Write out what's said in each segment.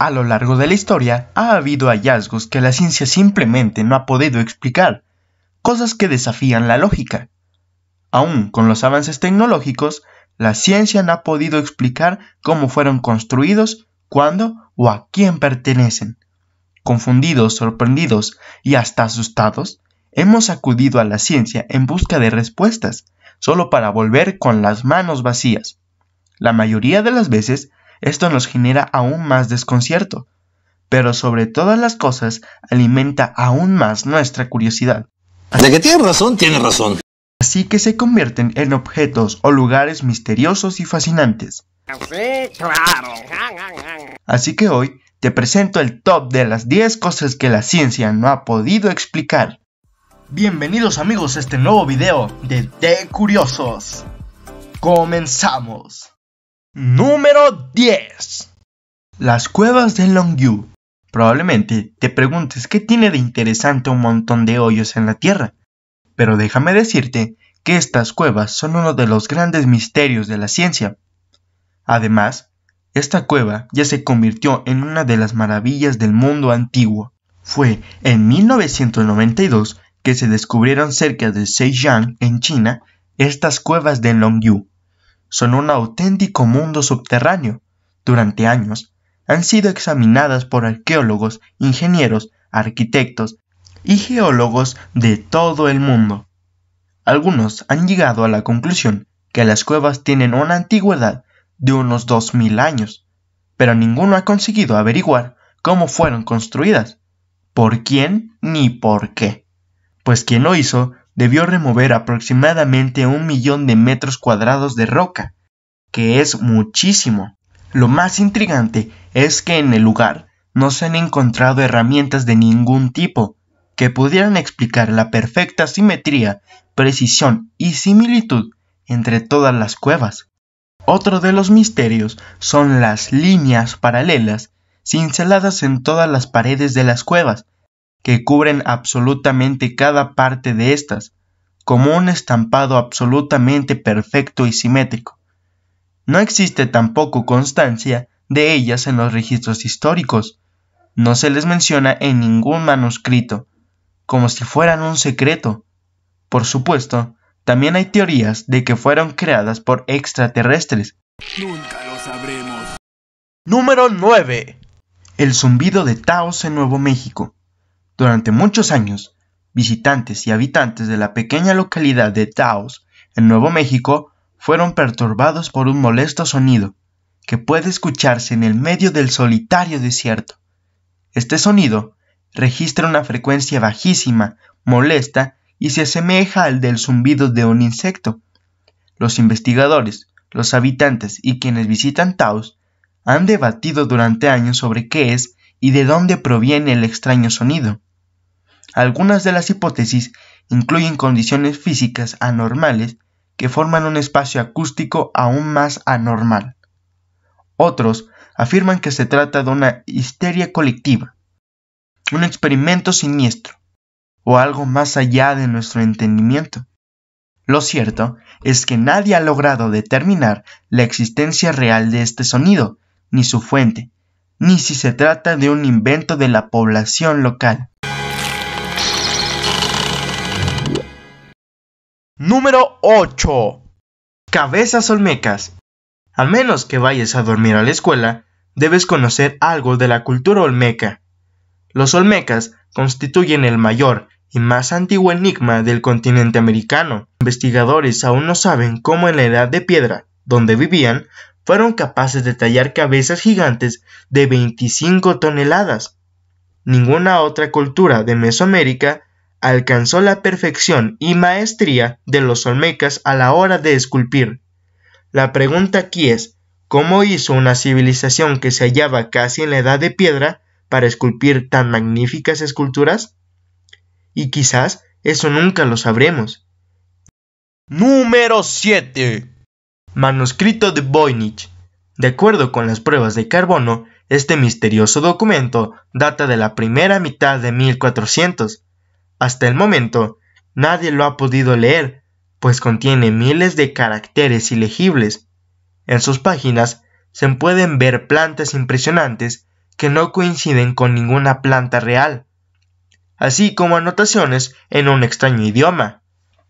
A lo largo de la historia ha habido hallazgos que la ciencia simplemente no ha podido explicar, cosas que desafían la lógica. Aún con los avances tecnológicos, la ciencia no ha podido explicar cómo fueron construidos, cuándo o a quién pertenecen. Confundidos, sorprendidos y hasta asustados, hemos acudido a la ciencia en busca de respuestas, solo para volver con las manos vacías. La mayoría de las veces esto nos genera aún más desconcierto, pero sobre todas las cosas alimenta aún más nuestra curiosidad. De que tiene razón, tiene razón. Así que se convierten en objetos o lugares misteriosos y fascinantes. Así que hoy te presento el top de las 10 cosas que la ciencia no ha podido explicar. Bienvenidos amigos a este nuevo video de The Curiosos. Comenzamos. Número 10. Las cuevas de Longyu. Probablemente te preguntes qué tiene de interesante un montón de hoyos en la Tierra, pero déjame decirte que estas cuevas son uno de los grandes misterios de la ciencia. Además, esta cueva ya se convirtió en una de las maravillas del mundo antiguo. Fue en 1992 que se descubrieron cerca de Zhejiang, en China, estas cuevas de Longyu, son un auténtico mundo subterráneo. Durante años han sido examinadas por arqueólogos, ingenieros, arquitectos y geólogos de todo el mundo. Algunos han llegado a la conclusión que las cuevas tienen una antigüedad de unos 2.000 años, pero ninguno ha conseguido averiguar cómo fueron construidas, por quién ni por qué, pues quien lo hizo debió remover aproximadamente un millón de metros cuadrados de roca, que es muchísimo. Lo más intrigante es que en el lugar no se han encontrado herramientas de ningún tipo que pudieran explicar la perfecta simetría, precisión y similitud entre todas las cuevas. Otro de los misterios son las líneas paralelas cinceladas en todas las paredes de las cuevas, que cubren absolutamente cada parte de estas, como un estampado absolutamente perfecto y simétrico. No existe tampoco constancia de ellas en los registros históricos, no se les menciona en ningún manuscrito, como si fueran un secreto. Por supuesto, también hay teorías de que fueron creadas por extraterrestres. Nunca lo sabremos. Número 9. El zumbido de Taos en Nuevo México. Durante muchos años, visitantes y habitantes de la pequeña localidad de Taos, en Nuevo México, fueron perturbados por un molesto sonido que puede escucharse en el medio del solitario desierto. Este sonido registra una frecuencia bajísima, molesta y se asemeja al del zumbido de un insecto. Los investigadores, los habitantes y quienes visitan Taos han debatido durante años sobre qué es y de dónde proviene el extraño sonido. Algunas de las hipótesis incluyen condiciones físicas anormales que forman un espacio acústico aún más anormal. Otros afirman que se trata de una histeria colectiva, un experimento siniestro, o algo más allá de nuestro entendimiento. Lo cierto es que nadie ha logrado determinar la existencia real de este sonido, ni su fuente, ni si se trata de un invento de la población local. Número 8. Cabezas olmecas. A menos que vayas a dormir a la escuela, debes conocer algo de la cultura olmeca. Los olmecas constituyen el mayor y más antiguo enigma del continente americano. Investigadores aún no saben cómo en la edad de piedra, donde vivían, fueron capaces de tallar cabezas gigantes de 25 toneladas. Ninguna otra cultura de Mesoamérica alcanzó la perfección y maestría de los olmecas a la hora de esculpir. La pregunta aquí es, ¿cómo hizo una civilización que se hallaba casi en la edad de piedra para esculpir tan magníficas esculturas? Y quizás eso nunca lo sabremos. Número 7. Manuscrito de Voynich. De acuerdo con las pruebas de carbono, este misterioso documento data de la primera mitad de 1400 hasta el momento, nadie lo ha podido leer, pues contiene miles de caracteres ilegibles. En sus páginas se pueden ver plantas impresionantes que no coinciden con ninguna planta real, así como anotaciones en un extraño idioma.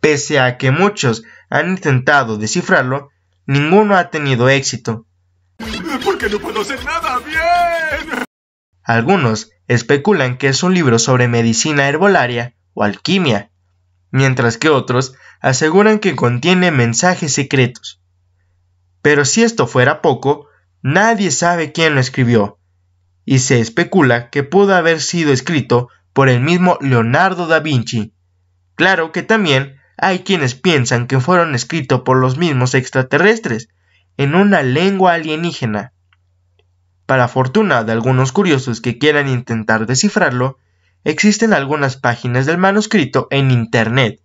Pese a que muchos han intentado descifrarlo, ninguno ha tenido éxito. Algunos especulan que es un libro sobre medicina herbolaria o alquimia, mientras que otros aseguran que contiene mensajes secretos. Pero si esto fuera poco, nadie sabe quién lo escribió, y se especula que pudo haber sido escrito por el mismo Leonardo da Vinci. Claro que también hay quienes piensan que fueron escritos por los mismos extraterrestres, en una lengua alienígena. Para fortuna de algunos curiosos que quieran intentar descifrarlo, existen algunas páginas del manuscrito en Internet.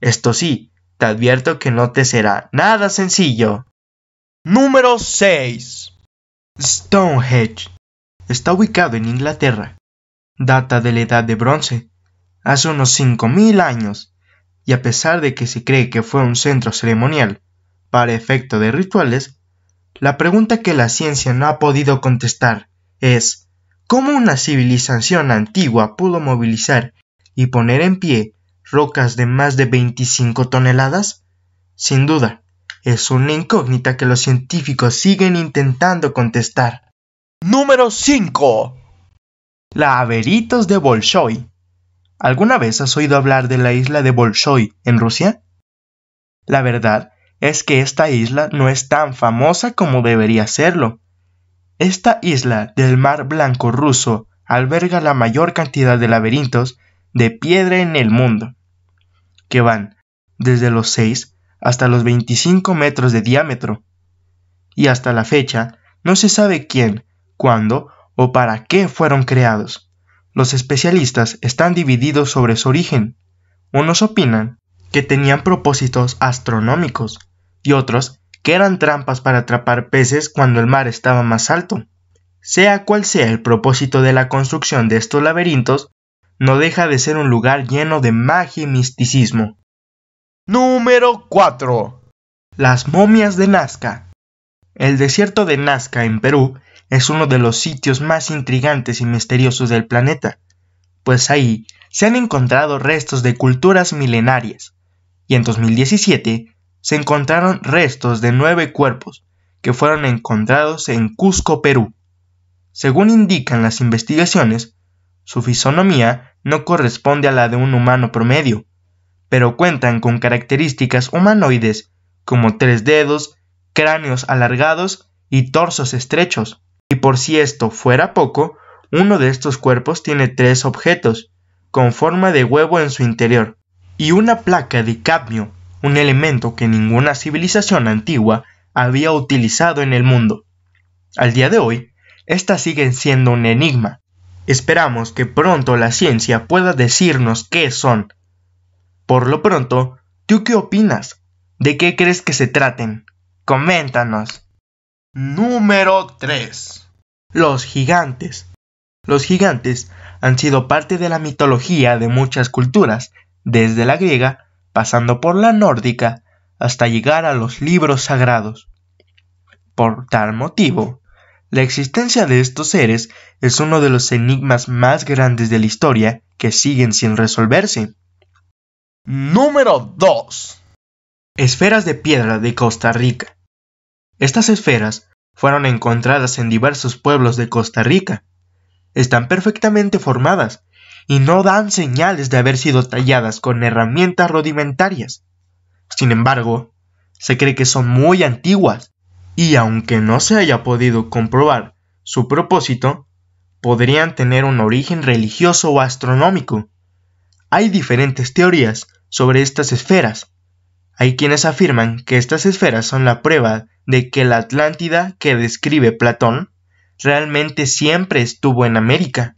Esto sí, te advierto que no te será nada sencillo. Número 6. Stonehenge. Está ubicado en Inglaterra. Data de la Edad de Bronce, hace unos 5.000 años, y a pesar de que se cree que fue un centro ceremonial para efecto de rituales, la pregunta que la ciencia no ha podido contestar es ¿cómo una civilización antigua pudo movilizar y poner en pie rocas de más de 25 toneladas? Sin duda, es una incógnita que los científicos siguen intentando contestar. Número 5. La Averitos de Bolshoi. ¿Alguna vez has oído hablar de la isla de Bolshoi en Rusia? La verdad es que esta isla no es tan famosa como debería serlo. Esta isla del Mar Blanco ruso alberga la mayor cantidad de laberintos de piedra en el mundo, que van desde los 6 hasta los 25 metros de diámetro. Y hasta la fecha no se sabe quién, cuándo o para qué fueron creados. Los especialistas están divididos sobre su origen. Unos opinan que tenían propósitos astronómicos, y otros que eran trampas para atrapar peces cuando el mar estaba más alto. Sea cual sea el propósito de la construcción de estos laberintos, no deja de ser un lugar lleno de magia y misticismo. Número 4. Las momias de Nazca. El desierto de Nazca en Perú es uno de los sitios más intrigantes y misteriosos del planeta, pues ahí se han encontrado restos de culturas milenarias, y en 2017 se encontraron restos de nueve cuerpos que fueron encontrados en Cusco, Perú. Según indican las investigaciones, su fisonomía no corresponde a la de un humano promedio, pero cuentan con características humanoides como tres dedos, cráneos alargados y torsos estrechos. Y por si esto fuera poco, uno de estos cuerpos tiene tres objetos, con forma de huevo en su interior, y una placa de cadmio un elemento que ninguna civilización antigua había utilizado en el mundo. Al día de hoy, estas siguen siendo un enigma. Esperamos que pronto la ciencia pueda decirnos qué son. Por lo pronto, ¿tú qué opinas? ¿De qué crees que se traten? Coméntanos. Número 3. Los gigantes. Los gigantes han sido parte de la mitología de muchas culturas, desde la griega pasando por la nórdica hasta llegar a los libros sagrados. Por tal motivo, la existencia de estos seres es uno de los enigmas más grandes de la historia que siguen sin resolverse. Número 2. Esferas de piedra de Costa Rica. Estas esferas fueron encontradas en diversos pueblos de Costa Rica. Están perfectamente formadas y no dan señales de haber sido talladas con herramientas rudimentarias. Sin embargo, se cree que son muy antiguas y aunque no se haya podido comprobar su propósito, podrían tener un origen religioso o astronómico. Hay diferentes teorías sobre estas esferas. Hay quienes afirman que estas esferas son la prueba de que la Atlántida que describe Platón realmente siempre estuvo en América.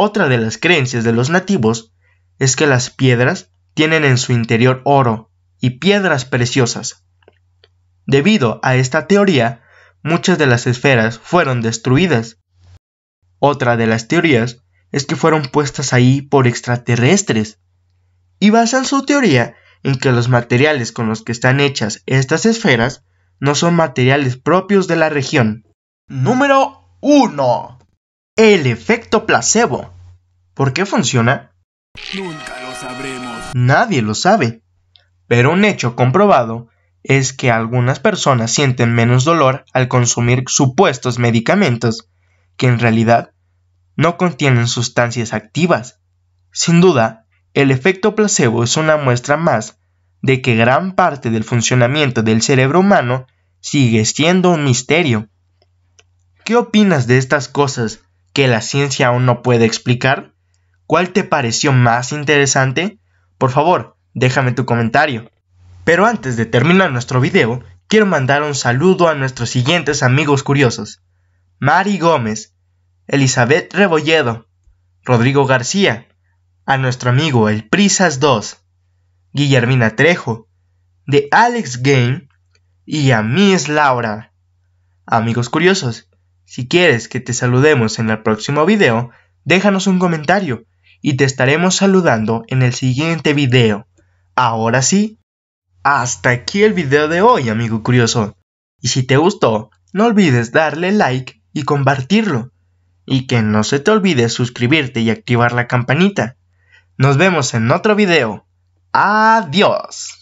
Otra de las creencias de los nativos es que las piedras tienen en su interior oro y piedras preciosas. Debido a esta teoría, muchas de las esferas fueron destruidas. Otra de las teorías es que fueron puestas ahí por extraterrestres, y basan su teoría en que los materiales con los que están hechas estas esferas no son materiales propios de la región. Número 1 el efecto placebo. ¿Por qué funciona? Nunca lo sabremos. Nadie lo sabe. Pero un hecho comprobado es que algunas personas sienten menos dolor al consumir supuestos medicamentos que en realidad no contienen sustancias activas. Sin duda, el efecto placebo es una muestra más de que gran parte del funcionamiento del cerebro humano sigue siendo un misterio. ¿Qué opinas de estas cosas? que la ciencia aún no puede explicar? ¿Cuál te pareció más interesante? Por favor, déjame tu comentario. Pero antes de terminar nuestro video, quiero mandar un saludo a nuestros siguientes amigos curiosos. Mari Gómez, Elizabeth Rebolledo, Rodrigo García, a nuestro amigo El Prisas 2, Guillermina Trejo, de Alex Game y a Miss Laura. Amigos curiosos, si quieres que te saludemos en el próximo video, déjanos un comentario y te estaremos saludando en el siguiente video. Ahora sí, hasta aquí el video de hoy, amigo curioso. Y si te gustó, no olvides darle like y compartirlo. Y que no se te olvide suscribirte y activar la campanita. Nos vemos en otro video. Adiós.